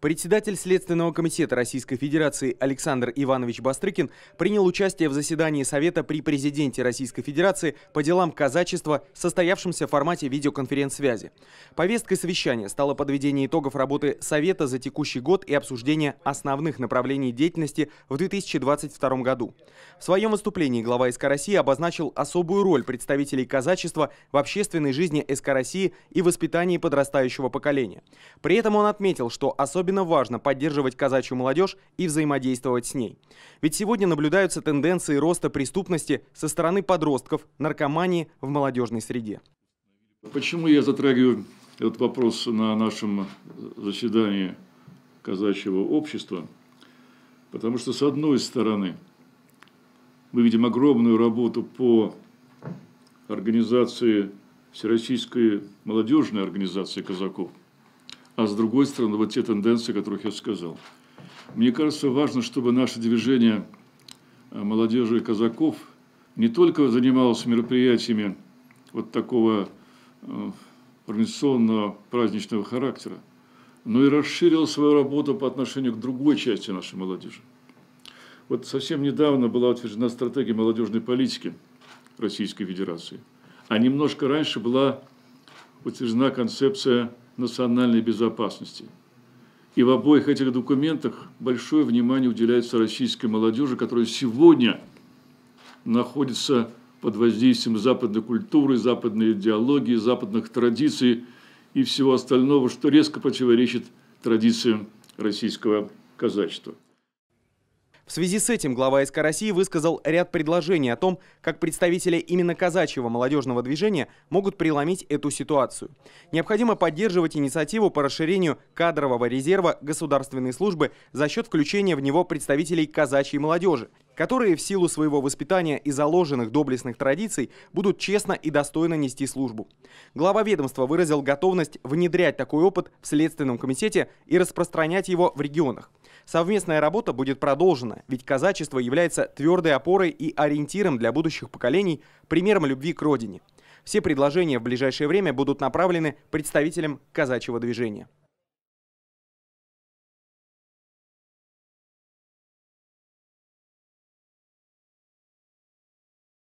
Председатель Следственного комитета Российской Федерации Александр Иванович Бастрыкин принял участие в заседании Совета при президенте Российской Федерации по делам казачества, состоявшемся в формате видеоконференц-связи. Повесткой совещания стало подведение итогов работы Совета за текущий год и обсуждение основных направлений деятельности в 2022 году. В своем выступлении глава СК России обозначил особую роль представителей казачества в общественной жизни СК России и воспитании подрастающего поколения. При этом он отметил, что особенно особенно важно поддерживать казачью молодежь и взаимодействовать с ней. Ведь сегодня наблюдаются тенденции роста преступности со стороны подростков, наркомании в молодежной среде. Почему я затрагиваю этот вопрос на нашем заседании казачьего общества? Потому что, с одной стороны, мы видим огромную работу по организации Всероссийской молодежной организации казаков а с другой стороны вот те тенденции, о которых я сказал. Мне кажется, важно, чтобы наше движение э, молодежи и казаков не только занималось мероприятиями вот такого э, организационного праздничного характера, но и расширило свою работу по отношению к другой части нашей молодежи. Вот совсем недавно была утверждена стратегия молодежной политики Российской Федерации, а немножко раньше была утверждена концепция национальной безопасности. И в обоих этих документах большое внимание уделяется российской молодежи, которая сегодня находится под воздействием западной культуры, западной идеологии, западных традиций и всего остального, что резко противоречит традициям российского казачества. В связи с этим глава СК России высказал ряд предложений о том, как представители именно казачьего молодежного движения могут преломить эту ситуацию. Необходимо поддерживать инициативу по расширению кадрового резерва государственной службы за счет включения в него представителей казачьей молодежи которые в силу своего воспитания и заложенных доблестных традиций будут честно и достойно нести службу. Глава ведомства выразил готовность внедрять такой опыт в Следственном комитете и распространять его в регионах. Совместная работа будет продолжена, ведь казачество является твердой опорой и ориентиром для будущих поколений, примером любви к родине. Все предложения в ближайшее время будут направлены представителям казачьего движения.